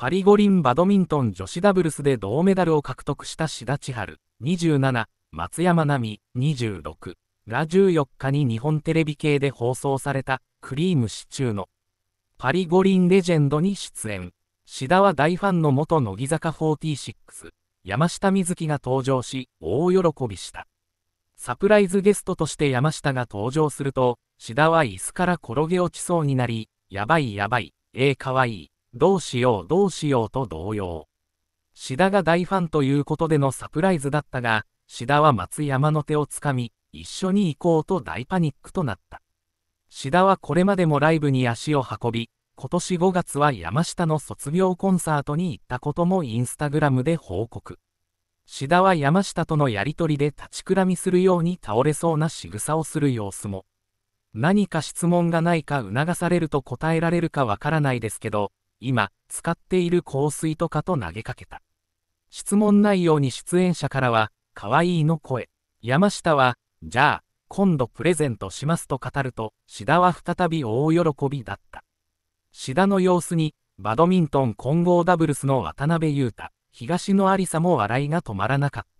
パリ五輪バドミントン女子ダブルスで銅メダルを獲得した志田千春27、松山奈美26が14日に日本テレビ系で放送されたクリームシチューのパリ五輪レジェンドに出演。志田は大ファンの元乃木坂46、山下美月が登場し、大喜びした。サプライズゲストとして山下が登場すると、志田は椅子から転げ落ちそうになり、やばいやばい、ええー、かわいい、どうしようどうしようと同様。志田が大ファンということでのサプライズだったが、志田は松山の手をつかみ、一緒に行こうと大パニックとなった。志田はこれまでもライブに足を運び、今年5月は山下の卒業コンサートに行ったこともインスタグラムで報告。志田は山下とのやりとりで立ちくらみするように倒れそうな仕草をする様子も。何か質問がないか促されると答えられるかわからないですけど、今、使っている香水とかと投げかけた。質問内容に出演者からは、可愛いの声。山下は、じゃあ、今度プレゼントしますと語ると、志田は再び大喜びだった。志田の様子に、バドミントン混合ダブルスの渡辺裕太、東野有沙も笑いが止まらなかった。